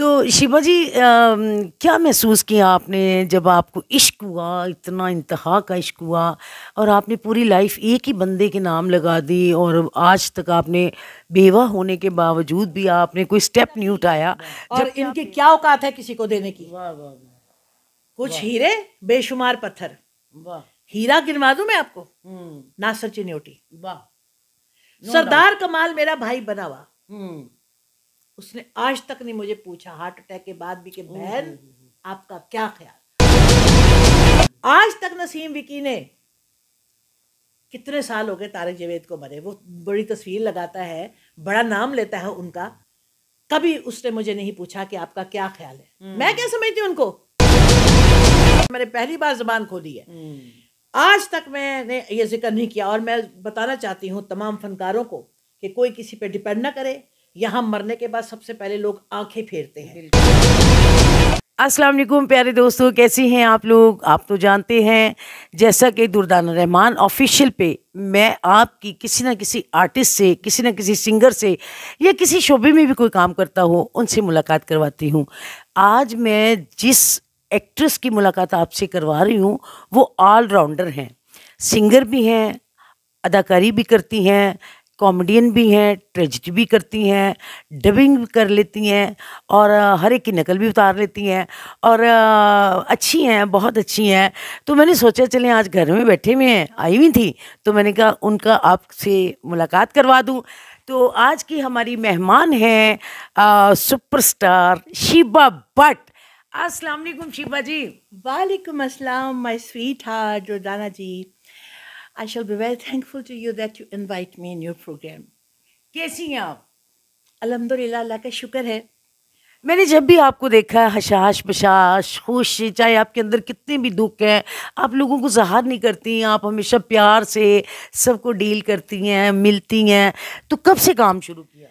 तो शिवाजी क्या महसूस किया आपने जब आपको इश्क हुआ इतना इंतहा का इश्क हुआ और आपने पूरी लाइफ एक ही बंदे के नाम लगा दी और आज तक आपने बेवा होने के बावजूद भी आपने कोई स्टेप नहीं उठाया और इनके क्या औकात है किसी को देने की वाह वाह कुछ हीरे बेशुमार पत्थर वाह हीरा गिनवा दू मैं आपको हम्म। नासर चिन्योटी वाह सरदार कमाल मेरा भाई बना हुआ हम्म। उसने आज तक नहीं मुझे पूछा हार्ट अटैक के बाद भी कि बहन आपका क्या ख्याल आज तक नसीम विकी ने कितने साल हो गए तारक जवेद को मरे वो बड़ी तस्वीर लगाता है बड़ा नाम लेता है उनका कभी उसने मुझे नहीं पूछा कि आपका क्या ख्याल है हम्म। मैं क्या समझती हूँ उनको मैंने पहली बार जबान खोली है हम्म। आज तक मैंने ये जिक्र नहीं किया और मैं बताना चाहती हूँ तमाम फनकारों को कि कोई किसी पे डिपेंड ना करे यहाँ मरने के बाद सबसे पहले लोग आंखें फेरते हैं अस्सलाम वालेकुम प्यारे दोस्तों कैसी हैं आप लोग आप तो जानते हैं जैसा कि दुर्दान रहमान ऑफिशियल पे मैं आपकी किसी ना किसी आर्टिस्ट से किसी ना किसी सिंगर से या किसी शोबे में भी कोई काम करता हो उनसे मुलाकात करवाती हूँ आज मैं जिस एक्ट्रेस की मुलाकात आपसे करवा रही हूँ वो ऑलराउंडर हैं सिंगर भी हैं अदाकारी भी करती हैं कॉमेडियन भी हैं ट्रेजिडी भी करती हैं डबिंग भी कर लेती हैं और हर एक की नकल भी उतार लेती हैं और अच्छी हैं बहुत अच्छी हैं तो मैंने सोचा चलें आज घर में बैठे हुए हैं आई हुई थी तो मैंने कहा उनका आपसे मुलाकात करवा दूँ तो आज की हमारी मेहमान हैं सुपरस्टार शिबा भट्ट अस्सलाम शिबा जी वालेकुम असलम my sweetheart Jodana ji I shall be very thankful to you that you invite me in your program. कैसी हैं आप अलहमदिल्ला अल्लाह का शुक्र है मैंने जब भी आपको देखा है हशाश बशाश खुश चाहे आपके अंदर कितने भी दुख हैं आप लोगों को जहर नहीं करती हैं आप हमेशा प्यार से सबको डील करती हैं मिलती हैं तो कब से काम शुरू किया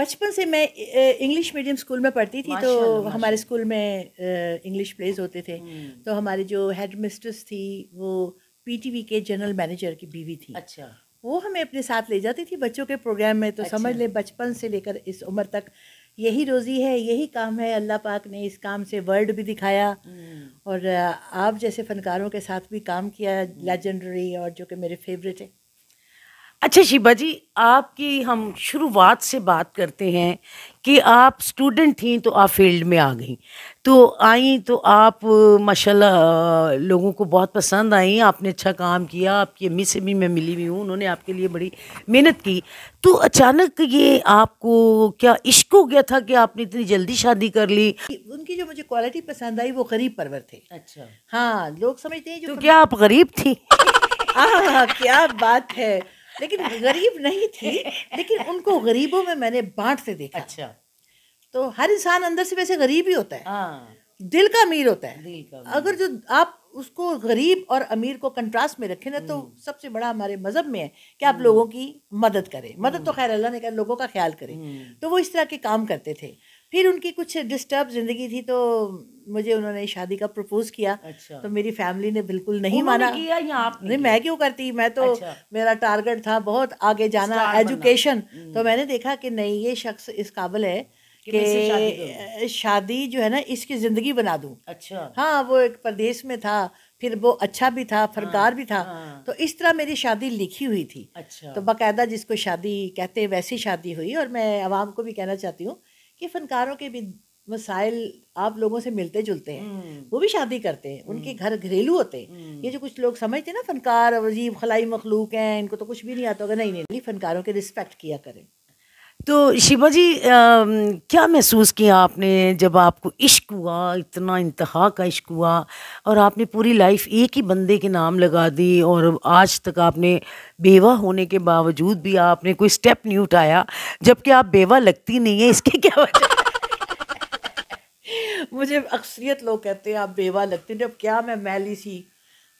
बचपन से मैं इंग्लिश मीडियम स्कूल में पढ़ती थी तो हमारे स्कूल में इंग्लिश प्लेज होते थे हम्म। तो हमारे जो हेड मिस्ट्रेस थी वो पीटीवी के जनरल मैनेजर की बीवी थी अच्छा वो हमें अपने साथ ले जाती थी बच्चों के प्रोग्राम में तो अच्छा। समझ ले बचपन से लेकर इस उम्र तक यही रोज़ी है यही काम है अल्लाह पाक ने इस काम से वर्ल्ड भी दिखाया हम्म। और आप जैसे फनकारों के साथ भी काम किया लेजेंडरी हम्म। और जो कि मेरे फेवरेट है अच्छा शिबा जी आपकी हम शुरुआत से बात करते हैं कि आप स्टूडेंट थी तो आप फील्ड में आ गई तो आई तो आप माशाल्लाह लोगों को बहुत पसंद आई आपने अच्छा काम किया आपकी अम्मी से भी मैं मिली हुई हूँ उन्होंने आपके लिए बड़ी मेहनत की तो अचानक ये आपको क्या इश्क हो गया था कि आपने इतनी जल्दी शादी कर ली उनकी जो मुझे क्वालिटी पसंद आई वो गरीब परवर थे अच्छा हाँ लोग समझते हैं जो तो क्या आप गरीब थी हाँ क्या बात है लेकिन गरीब नहीं थी लेकिन उनको गरीबों में मैंने बांटते देखा अच्छा तो हर इंसान अंदर से वैसे गरीब ही होता है हाँ। दिल का अमीर होता है दिल का अगर जो आप उसको गरीब और अमीर को कंट्रास्ट में रखें ना तो हम्म। सबसे बड़ा हमारे मज़हब में है कि आप लोगों हम्म। की मदद करें मदद तो हम्म। खैर अल्लाह ने कहा लोगों का ख्याल करें तो वो इस तरह के काम करते थे फिर उनकी कुछ डिस्टर्ब ज़िंदगी थी तो मुझे उन्होंने शादी का प्रपोज किया अच्छा। तो मेरी फैमिली ने बिल्कुल नहीं माना किया या आप नहीं मैं क्यों करती मैं तो अच्छा। मेरा टारगेट था बहुत आगे जाना एजुकेशन हम्म। तो मैंने देखा कि नहीं ये शख्स इस काबिल है कि शादी जो है ना इसकी ज़िंदगी बना दूँ अच्छा हाँ वो एक प्रदेश में था फिर वो अच्छा भी था हाँ, फरकार हाँ, भी था हाँ, तो इस तरह मेरी शादी लिखी हुई थी अच्छा तो बाकायदा जिसको शादी कहते वैसी शादी हुई और मैं आवाम को भी कहना चाहती हूँ कि फ़नकारों के भी मसाइल आप लोगों से मिलते जुलते हैं हम्म। वो भी शादी करते हैं उनके हम्म। घर घरेलू होते हैं हम्म। ये जो कुछ लोग समझते हैं ना फ़नकार अजीब खलाई मखलूक हैं इनको तो कुछ भी नहीं आता होगा नहीं नहीं, नहीं फ़नकारों के रिस्पेक्ट किया करें तो शिवा जी आ, क्या महसूस किया आपने जब आपको इश्क हुआ इतना इंतहा का इश्क हुआ और आपने पूरी लाइफ एक ही बंदे के नाम लगा दी और आज तक आपने बेवा होने के बावजूद भी आपने कोई स्टेप नहीं उठाया जबकि आप बेवा लगती नहीं है इसके क्या वजह मुझे अक्सरियत लोग कहते हैं आप बेवा लगते हैं जब क्या मैं मैली सी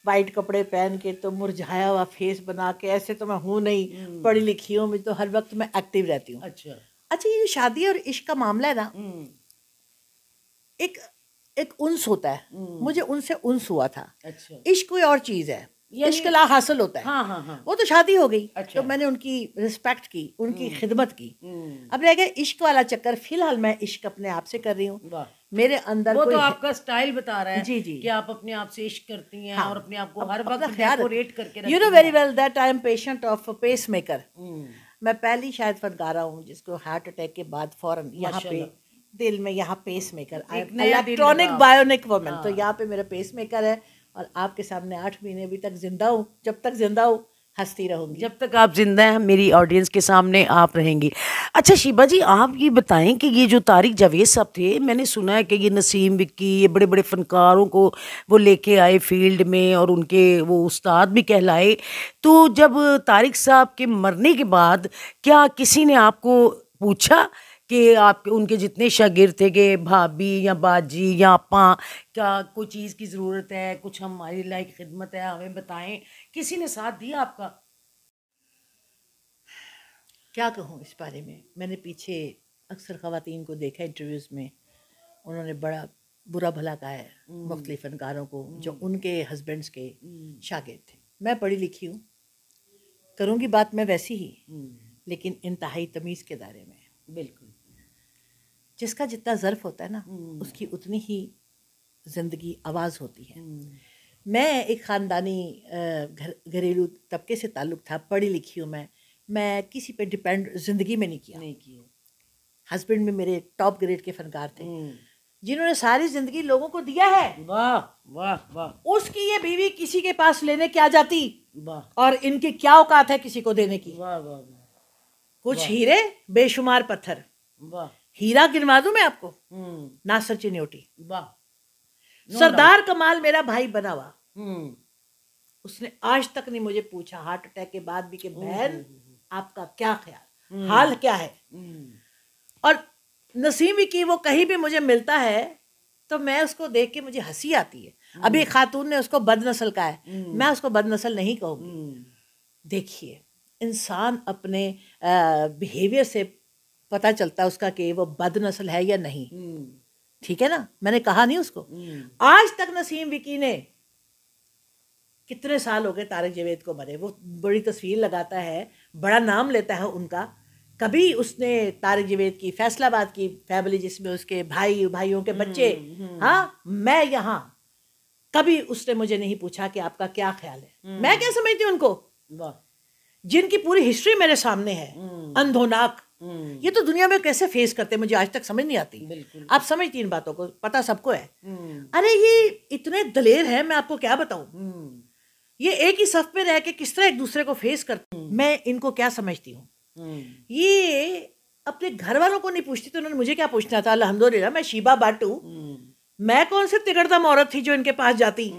वाइट कपड़े पहन के तो मुरझाया हुआ फेस बना के ऐसे तो मैं हूँ नहीं हम्म। पढ़ी लिखी हूँ मैं तो हर वक्त मैं एक्टिव रहती हूँ अच्छा अच्छा ये शादी और इश्क का मामला है ना हम्म। एक एक उन्स होता है हम्म। मुझे उनसे उन्स हुआ था अच्छा इश्क कोई और चीज़ है इश्क ला हासिल होता है हाँ, हाँ, हाँ. वो तो शादी हो गई अच्छा। तो मैंने उनकी रिस्पेक्ट की उनकी खिदमत की अब रह गया इश्क वाला चक्कर फिलहाल मैं इश्क अपने आप से कर रही हूँ मेरे अंदर वो तो आपका स्टाइल बता रहा है जी जी कि आप अपने आप से इश्क करती हैं हाँ, और अपने आप को हर वक्त डेकोरेट करके you know very well that I am patient of pacemaker मैं पहली शायद फनकारा हूँ जिसको हार्ट अटैक के बाद फौरन यहाँ पे दिल में यहाँ pacemaker electronic bionic women तो हाँ। यहाँ पे मेरा पेस मेकर है और आपके सामने आठ महीने अभी तक जिंदा हूँ जब तक जिंदा हूँ हंसती रहूंगी जब तक आप जिंदा हैं मेरी ऑडियंस के सामने आप रहेंगी अच्छा शिबा जी आप ये बताएं कि ये जो तारिक जावेद साहब थे मैंने सुना है कि ये नसीम विक्की ये बड़े बड़े फनकारों को वो लेके आए फील्ड में और उनके वो उस्ताद भी कहलाए तो जब तारिक साहब के मरने के बाद क्या किसी ने आपको पूछा कि आपके उनके जितने शागिर थे कि भाभी या बाजी या अपा क्या कोई चीज़ की ज़रूरत है कुछ हमारी लाइक खिदमत है हमें बताएं किसी ने साथ दिया आपका क्या कहूँ इस बारे में मैंने पीछे अक्सर ख़वान को देखा इंटरव्यूज़ में उन्होंने बड़ा बुरा भला कहा है हम्म। मुख्तलि फनकारों को जो हम्म। उनके हस्बैंड्स के हम्म। शागिर थे मैं पढ़ी लिखी हूँ करूँगी बात मैं वैसी ही लेकिन इंतहाई तमीज़ के दायरे में बिल्कुल जिसका जितना ज़र्फ होता है ना हम्म। उसकी उतनी ही ज़िंदगी आवाज़ होती है हम्म। मैं एक ख़ानदानी घर घरेलू तबके से ताल्लुक़ था पढ़ी लिखी हूँ मैं मैं किसी पे डिपेंड ज़िंदगी में नहीं किया नहीं किया हस्बैंड भी मेरे टॉप ग्रेड के फनकार थे हम्म। जिन्होंने सारी ज़िंदगी लोगों को दिया है वाह वाह वाह उसकी ये बीवी किसी के पास लेने क्या जाती वाह और इनके क्या औकात है किसी को देने की वाह वाह कुछ हीरे बेशुमार पत्थर वाह हीरा गिनवा दू मैं आपको हम्म। नासर चिन्योटी वाह सरदार कमाल मेरा भाई बना हुआ हम्म। उसने आज तक नहीं मुझे पूछा हार्ट अटैक के बाद भी के हम्म, बहन आपका क्या ख्याल हाल क्या है और नसीम की वो कहीं भी मुझे मिलता है तो मैं उसको देख के मुझे हंसी आती है अभी खातून ने उसको बदनसल कहा है मैं उसको बदनसल नहीं कहूंगी देखिए इंसान अपने बिहेवियर से पता चलता है उसका कि वो बद नस्ल है या नहीं हम्म। ठीक है ना मैंने कहा नहीं उसको हम्म। आज तक नसीम विकी ने कितने साल हो गए तारक जवेद को मरे वो बड़ी तस्वीर लगाता है बड़ा नाम लेता है उनका कभी उसने तारक जवेद की फैसलाबाद की फैमिली जिसमें उसके भाई भाइयों के बच्चे हम्म, हाँ मैं यहाँ कभी उसने मुझे नहीं पूछा कि आपका क्या ख्याल है मैं क्या समझती हूँ उनको जिनकी पूरी हिस्ट्री मेरे सामने है अंधोनाक हम्म। ये तो दुनिया में कैसे फेस करते हैं मुझे आज तक समझ नहीं आती आप समझती इन बातों को पता सबको है हम्म। अरे ये इतने दलेर हैं मैं आपको क्या बताऊं हम्म। ये एक ही सफ पे रह के किस तरह एक दूसरे को फेस करते मैं इनको क्या समझती हूँ ये अपने घर वालों को नहीं पूछती तो उन्होंने मुझे क्या पूछना था अलहमदुल्ला मैं शीबा बाटू मैं कौन सी तिगड़दम औरत थी जो इनके पास जाती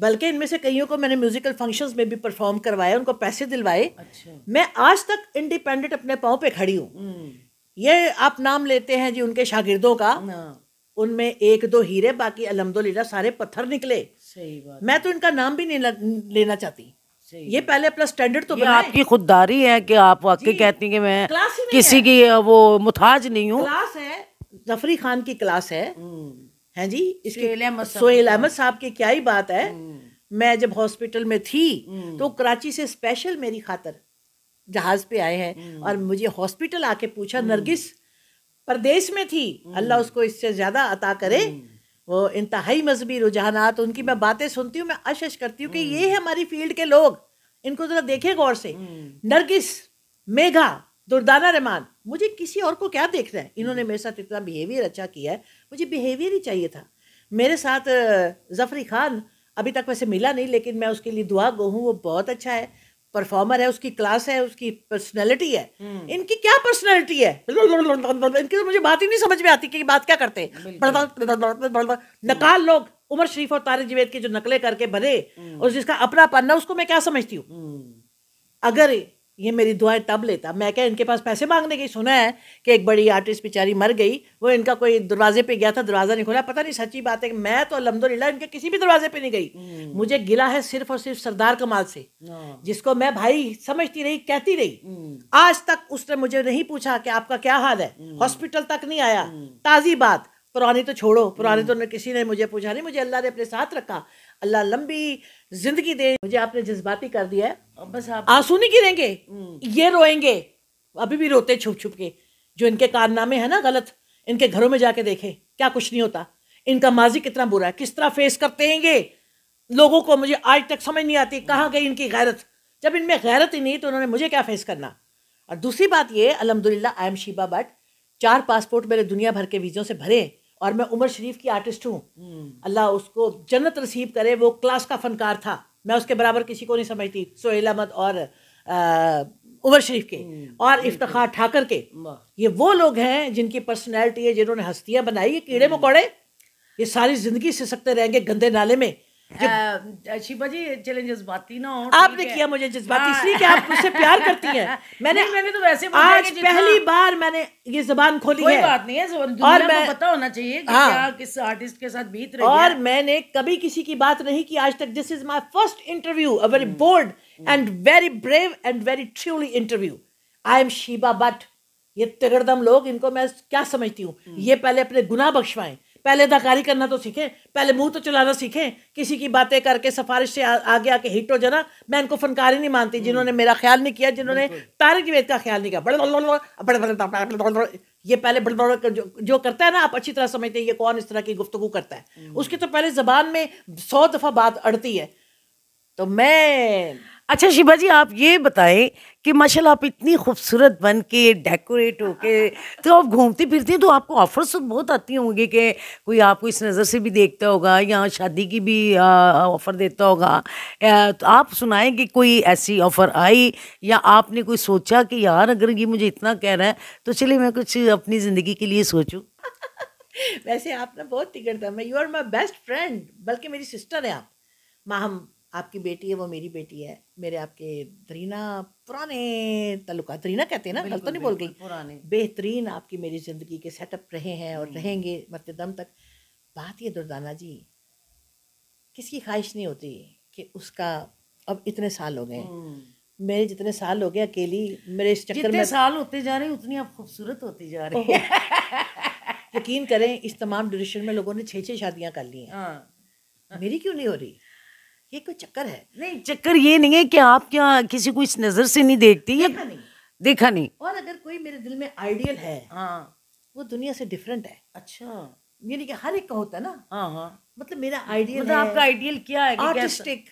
बल्कि इनमें से कईयों को मैंने म्यूजिकल फंक्शंस में भी परफॉर्म करवाया उनको पैसे दिलवाए अच्छा। मैं आज तक इंडिपेंडेंट अपने पाँव पे खड़ी हूँ हम्म। ये आप नाम लेते हैं जी उनके शागिर्दों का उनमें एक दो हीरे बाकी अलहमदुल्ला सारे पत्थर निकले सही बात मैं तो इनका नाम भी नहीं लेना चाहती ये पहले अपना स्टैंडर्ड तो बना आपकी खुददारी है कि आप वाकई कहती हैं कि मैं किसी की वो मुथाज नहीं हूँ क्लास है जफरी खान की क्लास है हम्म। हैं जी इसके सोहेल अहमद साहब के क्या ही बात है हम्म। मैं जब हॉस्पिटल में थी हम्म। तो कराची से स्पेशल मेरी खातर जहाज पे आए हैं हम्म। और मुझे हॉस्पिटल आके पूछा नरगिस परदेश में थी अल्लाह उसको इससे ज़्यादा अता करे वो इंतहाई मजहबी रुझानात उनकी मैं बातें सुनती हूँ मैं अशश करती हूँ कि ये है हमारी फील्ड के लोग इनको ज़रा देखे गौर से नरगिस मेघा दुर्दाना रहमान मुझे किसी और को क्या देखना है इन्होंने मेरे साथ इतना बिहेवियर अच्छा किया है मुझे बिहेवियर ही चाहिए था मेरे साथ जफरी खान अभी तक वैसे मिला नहीं लेकिन मैं उसके लिए दुआ गो हूँ वो बहुत अच्छा है परफॉर्मर है उसकी क्लास है उसकी पर्सनैलिटी है हम्म। इनकी क्या पर्सनैलिटी है इनकी तो मुझे बात ही नहीं समझ में आती कि बात क्या करते हैं नकाल लोग उमर शरीफ और तारिक जवेद के जो नकले करके बने हम्म। और जिसका अपना पन्ना उसको मैं क्या समझती हूँ हम्म। अगर ये मेरी दुआएं तब लेता मैं क्या इनके पास पैसे मांगने गई सुना है कि एक बड़ी आर्टिस्ट बेचारी मर गई वो इनका कोई दरवाजे पे गया था दरवाज़ा नहीं खोला पता नहीं सच्ची बात है मैं तो अलहमदुल्ला इनके किसी भी दरवाजे पे नहीं गई हम्म। मुझे गिला है सिर्फ और सिर्फ सरदार कमाल से हाँ। जिसको मैं भाई समझती रही कहती रही हम्म। आज तक उसने मुझे नहीं पूछा कि आपका क्या हाल है हम्म। हॉस्पिटल तक नहीं आया ताज़ी बात पुरानी तो छोड़ो पुरानी तो किसी ने मुझे पूछा नहीं मुझे अल्लाह ने अपने साथ रखा अल्लाह लंबी ज़िंदगी दे मुझे आपने जज्बाती कर दिया है बस आंसू नहीं गिरेंगे हम्म। ये रोएंगे अभी भी रोते छुप छुप के जो इनके कारनामे हैं ना गलत इनके घरों में जाके देखें क्या कुछ नहीं होता इनका माजी कितना बुरा है किस तरह फेस करते हैं ये लोगों को मुझे आज तक समझ नहीं आती कहाँ गई इनकी गैरत जब इनमें गैरत ही नहीं तो उन्होंने मुझे क्या फेस करना और दूसरी बात ये अलहमदिल्ला आई एम शीबा बट चार पासपोर्ट मेरे दुनिया भर के वीज़ों से भरे और मैं उमर शरीफ की आर्टिस्ट हूँ हम्म। अल्लाह उसको जन्नत रसीब करे वो क्लास का फनकार था मैं उसके बराबर किसी को नहीं समझती सोहेल अहमद और उमर शरीफ के हम्म, और इफ्तार ठाकर के ये वो लोग हैं जिनकी पर्सनैलिटी है जिन्होंने हस्तियाँ बनाई ये कीड़े हम्म। मकोड़े ये सारी ज़िंदगी से सकते रहेंगे गंदे नाले में शिवा जी चले जज्बाती ना हो आपने किया मुझे जज्बाती हाँ। इसलिए कि आप मुझसे प्यार करती हैं मैंने मैंने तो वैसे आज पहली बार मैंने ये जबान खोली कोई है बात नहीं है और मैं पता होना चाहिए कि हाँ, क्या किस आर्टिस्ट के साथ बीत रही और है। मैंने कभी किसी की बात नहीं की आज तक this is my first interview a very bold and very brave and very truly interview I am Shiva but ये तिगड़दम लोग इनको मैं क्या समझती हूँ hmm. ये पहले अपने गुनाह बख्शवाएं पहले अदाकारी करना तो सीखें पहले मुंह तो चलाना सीखें किसी की बातें करके सिफारिश से आगे आके हिट हो जाना मैं इनको फनकार ही नहीं मानती जिन्होंने मेरा ख्याल नहीं किया जिन्होंने तारक जवेद का ख्याल नहीं किया बड़े बड़े बड़े ये पहले बड़े बड़े जो, जो करता है ना आप अच्छी तरह समझते हैं ये कौन इस तरह की गुफ्तु करता है उसकी तो पहले जबान में सौ दफ़ा बात अड़ती है तो मैं अच्छा शिवा जी आप ये बताएं कि माशा आप इतनी खूबसूरत बन के डेकोरेट के तो आप घूमती फिरती हैं तो आपको ऑफर्स तो बहुत आती होंगी कि कोई आपको इस नज़र से भी देखता होगा या शादी की भी ऑफ़र देता होगा तो आप सुनाएं कि कोई ऐसी ऑफ़र आई या आपने कोई सोचा कि यार अगर ये मुझे इतना कह रहा है तो चलिए मैं कुछ अपनी ज़िंदगी के लिए सोचूँ वैसे आप ना बहुत तिगड़ता मैं you are my best friend बल्कि मेरी सिस्टर है आप माँ आपकी बेटी है वो मेरी बेटी है मेरे आपके दरीना पुराने तलुका दरीना कहते हैं ना गलत तो नहीं बोल गई पुराने बेहतरीन आपकी मेरी ज़िंदगी के सेटअप रहे हैं और हम्म। रहेंगे मरते दम तक बात ये दुर्दाना जी किसी की ख्वाहिश नहीं होती कि उसका अब इतने साल हो गए हम्म। मेरे जितने साल हो गए अकेली मेरे इस चक्कर में साल होते जा रहे हैं उतनी आप खूबसूरत होती जा रही है यकीन करें इस तमाम ड्यूरेशन में लोगों ने छः छः शादियाँ कर ली हैं हाँ। मेरी क्यों नहीं हो रही ये कोई चक्कर है नहीं चक्कर ये नहीं है कि आप क्या किसी को इस नज़र से नहीं देखती देखा या नहीं देखा नहीं और अगर कोई मेरे दिल में आइडियल है हाँ वो दुनिया से डिफरेंट है अच्छा यानी कि हर एक का होता है ना हाँ हाँ मतलब मेरा आइडियल मतलब आपका आइडियल क्या है आर्टिस्टिक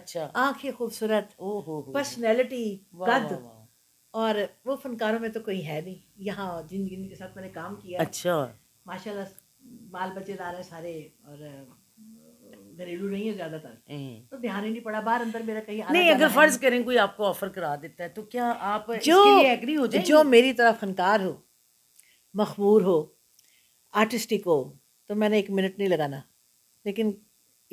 अच्छा आंखें खूबसूरत ओहो पर्सनैलिटी कद और वो फनकारों में तो कोई है नहीं यहाँ जिन जिनके साथ मैंने काम किया अच्छा माशाल्लाह बाल बच्चे बच्चेदार है सारे और घरेलू नहीं है ज्यादातर हम्म। तो ध्यान ही नहीं पड़ा बाहर अंदर मेरा कहीं नहीं अगर फर्ज करें कोई आपको ऑफर करा देता है तो क्या आप जो एग्री हो जाए जो मेरी तरह फनकार हो मखबूर हो आर्टिस्टिक हो तो मैंने एक मिनट नहीं लगाना लेकिन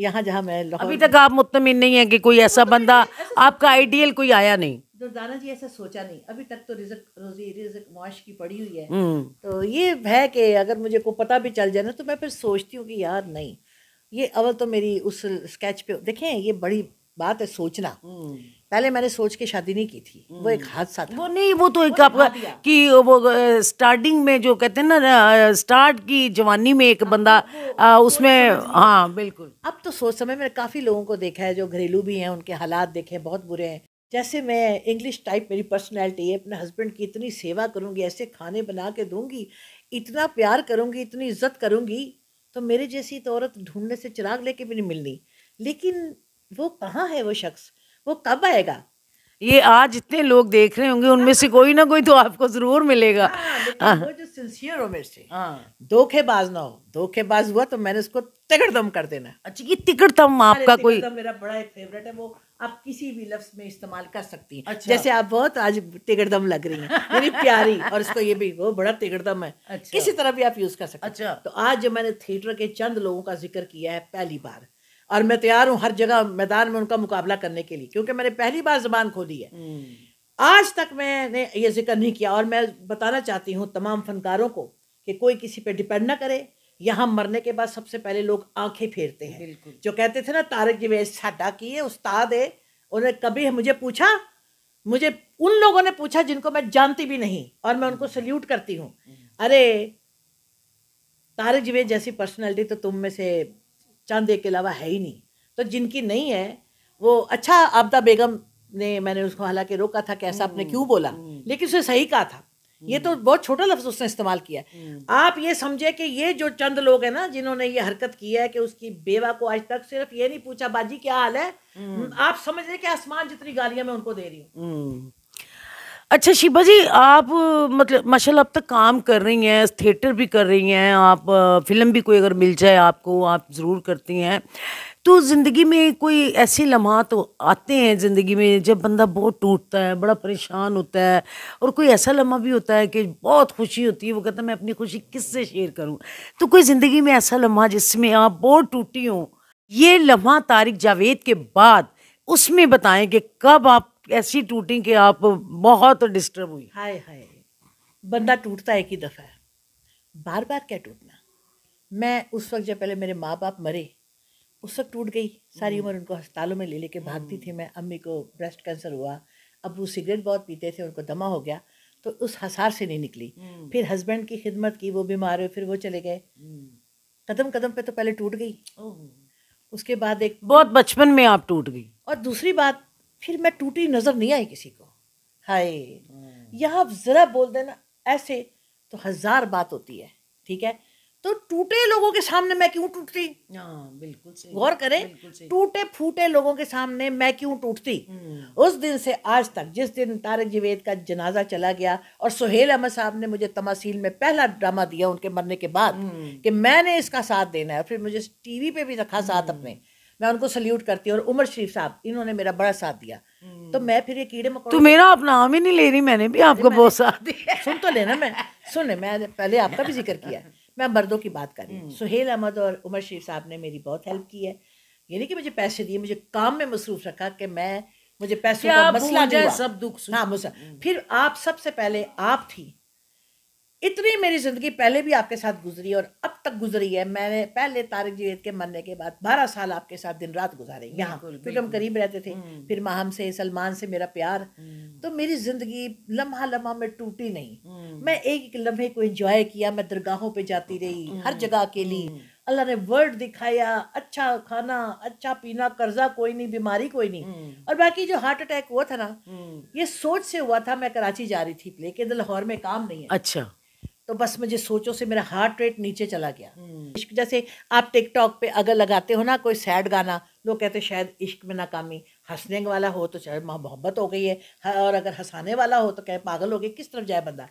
यहाँ जहाँ मैं अभी तक आप मुतमिन नहीं है कि कोई ऐसा बंदा आपका आइडियल कोई आया नहीं दुर्दाना जी ऐसा सोचा नहीं अभी तक तो रिजक रोजी रिजक मुआश की पड़ी हुई है हम्म। तो ये है कि अगर मुझे को पता भी चल जाए ना तो मैं फिर सोचती हूँ कि यार नहीं ये अवल तो मेरी उस स्केच पे देखें ये बड़ी बात है सोचना हम्म। पहले मैंने सोच के शादी नहीं की थी वो एक हम्म। हादसा था वो नहीं वो तो एक आपका कि वो स्टार्टिंग में जो कहते हैं ना स्टार्ट की जवानी में एक हाँ, बंदा आ, उसमें हाँ बिल्कुल अब तो सोच समय मैंने काफ़ी लोगों को देखा है जो घरेलू भी हैं उनके हालात देखे बहुत बुरे हैं जैसे मैं इंग्लिश टाइप मेरी पर्सनैलिटी है अपने हस्बैंड की इतनी सेवा करूँगी ऐसे खाने बना के दूंगी इतना प्यार करूँगी इतनी इज्जत करूँगी तो मेरे जैसी तो औरत ढूंढने से चिराग लेके भी नहीं मिलनी लेकिन वो कहाँ है वो शख्स वो कब आएगा ये आज जितने लोग देख रहे होंगे उनमें से कोई ना कोई तो आपको जरूर मिलेगा हाँ, हाँ। वो जो सिंसियर हो मेरे से हाँ। धोखेबाज ना हो धोखेबाज हुआ तो मैंने उसको तिकड़दम कर देना अच्छा ये तिकड़दम आपका कोई मेरा बड़ा एक फेवरेट है वो आप किसी भी लफ्ज में इस्तेमाल कर सकती हैं अच्छा। जैसे आप बहुत आज तिगड़दम लग रही हैं मेरी प्यारी और इसको ये भी वो बड़ा तिगड़दम है अच्छा। किसी तरह भी आप यूज कर सकते हैं अच्छा तो आज जब मैंने थिएटर के चंद लोगों का जिक्र किया है पहली बार और मैं तैयार हूँ हर जगह मैदान में उनका मुकाबला करने के लिए क्योंकि मैंने पहली बार जबान खो दी है हम्म। आज तक मैंने ये जिक्र नहीं किया और मैं बताना चाहती हूँ तमाम फनकारों को कि कोई किसी पर डिपेंड ना करे यहाँ मरने के बाद सबसे पहले लोग आंखें फेरते हैं जो कहते थे ना तारक जवेज साडा है उस्ताद है उन्हें कभी मुझे पूछा मुझे उन लोगों ने पूछा जिनको मैं जानती भी नहीं और मैं उनको सल्यूट करती हूँ हम्म। अरे तारक जवेज जैसी पर्सनैलिटी तो तुम में से चांदे के अलावा है ही नहीं तो जिनकी नहीं है वो अच्छा आपदा बेगम ने मैंने उसको हालांकि रोका था कैसा आपने हम्म, क्यों बोला हम्म। लेकिन उसने सही कहा था ये तो हम्म। बहुत छोटा लफ्ज़ उसने इस्तेमाल किया आप ये समझे कि ये जो चंद लोग हैं ना जिन्होंने ये हरकत की है कि उसकी बेवा को आज तक सिर्फ ये नहीं पूछा बाजी क्या हाल है आप समझ रहे कि आसमान जितनी गालियां मैं उनको दे रही हूँ अच्छा शिबा जी आप मतलब माशा अब तक काम कर रही हैं थिएटर भी कर रही हैं आप फिल्म भी कोई अगर मिल जाए आपको आप ज़रूर करती हैं तो ज़िंदगी में कोई ऐसे लम्हा तो आते हैं ज़िंदगी में जब बंदा बहुत टूटता है बड़ा परेशान होता है और कोई ऐसा लम्हा भी होता है कि बहुत खुशी होती है वो कहता है मैं अपनी खुशी किस से शेयर करूँ तो कोई ज़िंदगी में ऐसा लम्हा जिसमें आप बहुत टूटी हों ये लम्हा तारिक जावेद के बाद उसमें बताएं कि कब आप ऐसी टूटी कि आप बहुत डिस्टर्ब हुई हाय हाय बंदा टूटता एक ही दफ़ा बार बार क्या टूटना मैं उस वक्त जब पहले मेरे माँ बाप मरे उस वक्त टूट गई सारी हम्म। उम्र उनको अस्पतालों में ले लेके भागती थी हम्म। मैं अम्मी को ब्रेस्ट कैंसर हुआ अब वो सिगरेट बहुत पीते थे उनको दमा हो गया तो उस हसार से नहीं निकली हम्म। फिर हस्बैंड की खिदमत की वो बीमार हुए फिर वो चले गए कदम कदम पे तो पहले टूट गई उसके बाद एक बहुत बचपन में आप टूट गई और दूसरी बात फिर मैं टूटी नज़र नहीं आई किसी को हाय हम्म। यहाँ आप ज़रा बोल देना ऐसे तो हज़ार बात होती है ठीक है तो टूटे लोगों के सामने मैं क्यों टूटती हाँ, बिल्कुल सही गौर करें टूटे फूटे लोगों के सामने मैं क्यों टूटती हम्म। उस दिन से आज तक जिस दिन तारक जवेद का जनाजा चला गया और सुहेल अहमद साहब ने मुझे तमासील में पहला ड्रामा दिया उनके मरने के बाद हम्म। कि मैंने इसका साथ देना है फिर मुझे टीवी पे भी रखा साथ अपने मैं उनको सल्यूट करती हूँ और उमर शरीफ साहब इन्होंने मेरा बड़ा साथ दिया हम्म। तो मैं फिर ये कीड़े मकोड़े तो मेरा आप नाम ही नहीं ले रही मैंने भी आपको बहुत साथ दिया सुन तो लेना मैं सुने मैं पहले आपका भी जिक्र किया मैं मर्दों की बात कर रही हूँ हम्म। सुहेल अहमद और उमर शरीफ साहब ने मेरी बहुत हेल्प की है ये नहीं कि मुझे पैसे दिए मुझे काम में मसरूफ रखा कि मैं मुझे पैसे सब दुख हाँ मुझे फिर आप सबसे पहले आप थी इतनी मेरी ज़िंदगी पहले भी आपके साथ गुजरी और अब तक गुजरी है मैंने पहले तारक जीवेद के मरने के बाद बारह साल आपके साथ दिन रात गुजारे यहाँ फिर हम करीब रहते थे हम्म। फिर माहम से सलमान से मेरा प्यार हम्म। तो मेरी ज़िंदगी लम्हा लम्हा में टूटी नहीं हम्म। मैं एक एक लम्हे को इंजॉय किया मैं दरगाहों पर जाती रही हर जगह अकेली अल्लाह ने वर्ड दिखाया अच्छा खाना अच्छा पीना कर्जा कोई नहीं बीमारी कोई नहीं और बाकी जो हार्ट अटैक हुआ था ना ये सोच से हुआ था मैं कराची जा रही थी लेकिन लाहौर में काम नहीं है अच्छा तो बस मुझे सोचो से मेरा हार्ट रेट नीचे चला गया हम्म। इश्क जैसे आप टिकटॉक पे अगर लगाते हो ना कोई सैड गाना लोग कहते हैं शायद इश्क में नाकामी हंसने वाला हो तो चाहे मोहब्बत हो गई है हाँ, और अगर हंसाने वाला हो तो कहे पागल हो गई किस तरफ जाए बंदा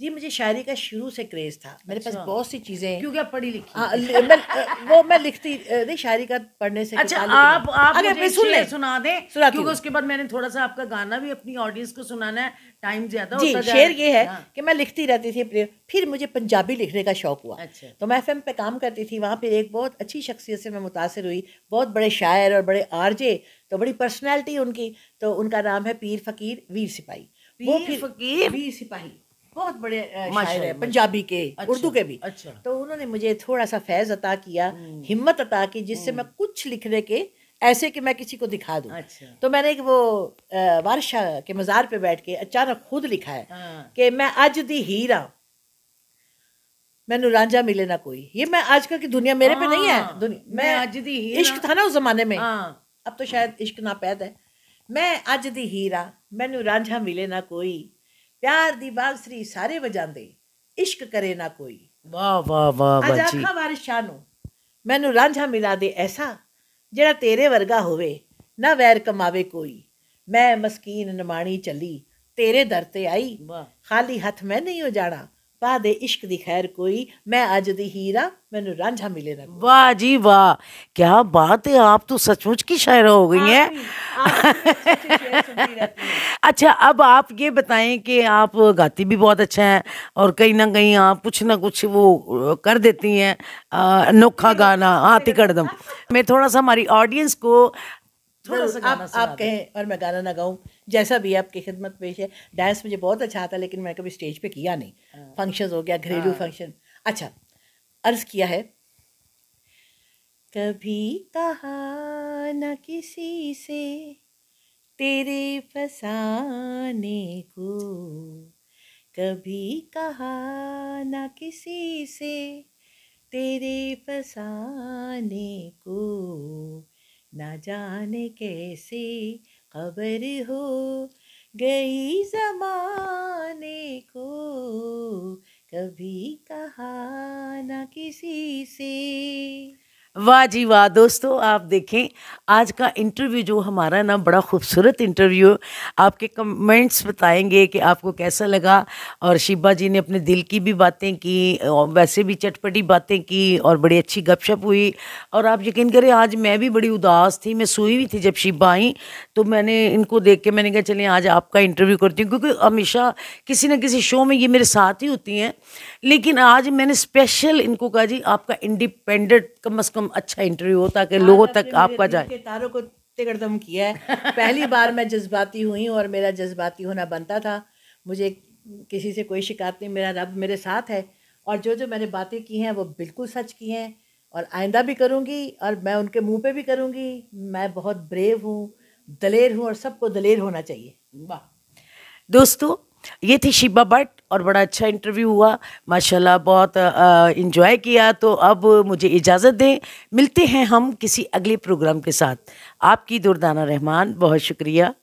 जी मुझे शायरी का शुरू से क्रेज़ था मेरे अच्छा। पास बहुत सी चीज़ें हैं क्योंकि आप पढ़ी लिखी हाँ, ल, मैं वो मैं लिखती नहीं शायरी का पढ़ने से अच्छा आप आप अगर मुझे सुन ले सुना दें क्योंकि उसके बाद मैंने थोड़ा सा आपका गाना भी अपनी ऑडियंस को सुनाना है टाइम ज़्यादा जी शेर ये है हाँ। कि मैं लिखती रहती थी फिर मुझे पंजाबी लिखने का शौक हुआ अच्छा। तो मैं एफ पे काम करती थी वहाँ पर एक बहुत अच्छी शख्सियत से मैं मुतासर हुई बहुत बड़े शायर और बड़े आरजे तो बड़ी पर्सनैलिटी उनकी तो उनका नाम है पीर फ़कीर वीर सिपाही वो फकीर वीर सिपाही बहुत बड़े शायर हैं पंजाबी के अच्छा, उर्दू के भी अच्छा तो उन्होंने मुझे थोड़ा सा फैज अता किया हम्म। हिम्मत अता की जिससे हम्म। मैं कुछ लिखने के ऐसे कि मैं किसी को दिखा दूं अच्छा। तो मैंने एक वो वारशा के मज़ार पे बैठ के अचानक खुद लिखा है हाँ। कि मैं अज दी हीरा मैनू रांझा मिले ना कोई ये मैं आजकल की दुनिया मेरे पे नहीं है हाँ, मैं अज दी इश्क था ना उस जमाने में हाँ। अब तो शायद इश्क नापैद है मैं अज दी हीरा मैनू रांझा मिले ना कोई ਪਿਆਰ ਦੀ ਬਾਂਸਰੀ ਸਾਰੇ ਵਜਾਂਦੇ ਇਸ਼ਕ ਕਰੇ ਨਾ ਕੋਈ ਵਾਹ ਵਾਹ ਵਾਹ ਵਾਹ ਜੀ ਅਜਾਖਾ ਵਾਰਿਸ਼ਾ ਨੂੰ ਮੈਨੂੰ ਰਾਂਝਾ ਮਿਲਾ ਦੇ ਐਸਾ ਜਿਹੜਾ ਤੇਰੇ ਵਰਗਾ ਹੋਵੇ ਨਾ ਵੈਰ ਕਮਾਵੇ ਕੋਈ ਮੈਂ ਮਸਕੀਨ ਨਮਾਣੀ ਚੱਲੀ ਤੇਰੇ ਦਰ ਤੇ ਆਈ ਖਾਲੀ ਹੱਥ ਮੈਂ ਨਹੀਂ ਹੋ ਜਾਣਾ ਪਾ ਦੇ ਇਸ਼ਕ ਦੀ ਖੈਰ ਕੋਈ ਮੈਂ ਅੱਜ ਦੀ ਹੀਰਾ ਮੈਨੂੰ ਰਾਂਝਾ ਮਿਲੇ ਨਾ ਵਾਹ ਜੀ ਵਾਹ ਕੀ ਬਾਤ ਹੈ ਆਪ तो सचमुच की शायरा हो गई हाँ तो हैं अच्छा अब आप ये बताएं कि आप गाती भी बहुत अच्छा हैं और कहीं ना कहीं आप कुछ ना कुछ वो कर देती हैं अनोखा गाना हाँ तिकड़दम तो मैं थोड़ा सा हमारी ऑडियंस को थोड़ा सा आप, आप कहें और मैं गाना ना गाऊँ जैसा भी आपकी खिदमत पेश है डांस मुझे बहुत अच्छा आता लेकिन मैं कभी स्टेज पे किया नहीं फंक्शन हाँ। हो गया घरेलू फंक्शन हाँ। अच्छा अर्ज किया है कभी कहा न किसी से तेरे फसाने को कभी कहा न किसी से तेरे फसाने को ना जाने कैसी खबर हो गई जमाने को कभी कहा न किसी से वाह जी वाह दोस्तों आप देखें आज का इंटरव्यू जो हमारा ना बड़ा खूबसूरत इंटरव्यू आपके कमेंट्स बताएंगे कि आपको कैसा लगा और शिबा जी ने अपने दिल की भी बातें की और वैसे भी चटपटी बातें की और बड़ी अच्छी गपशप हुई और आप यकीन करें आज मैं भी बड़ी उदास थी मैं सोई हुई थी जब शिबा आई तो मैंने इनको देख के मैंने कहा चलें आज आपका इंटरव्यू करती हूँ क्योंकि हमेशा किसी ना किसी शो में ये मेरे साथ ही होती हैं लेकिन आज मैंने स्पेशल इनको कहा जी आपका इंडिपेंडेंट कम अज़ कम कम अच्छा इंटरव्यू हो ताकि लोगों तक आपका जाए तारों को तिकड़दम किया है पहली बार मैं जज्बाती हुई और मेरा जज्बाती होना बनता था मुझे किसी से कोई शिकायत नहीं मेरा रब मेरे साथ है और जो जो मैंने बातें की हैं वो बिल्कुल सच की हैं और आइंदा भी करूँगी और मैं उनके मुंह पे भी करूँगी मैं बहुत ब्रेव हूँ दलेर हूँ और सबको दलेर होना चाहिए वाह दोस्तों ये थी शिबा भट्ट और बड़ा अच्छा इंटरव्यू हुआ माशाल्लाह बहुत इंजॉय किया तो अब मुझे इजाज़त दें मिलते हैं हम किसी अगले प्रोग्राम के साथ आपकी दुर्दाना रहमान बहुत शुक्रिया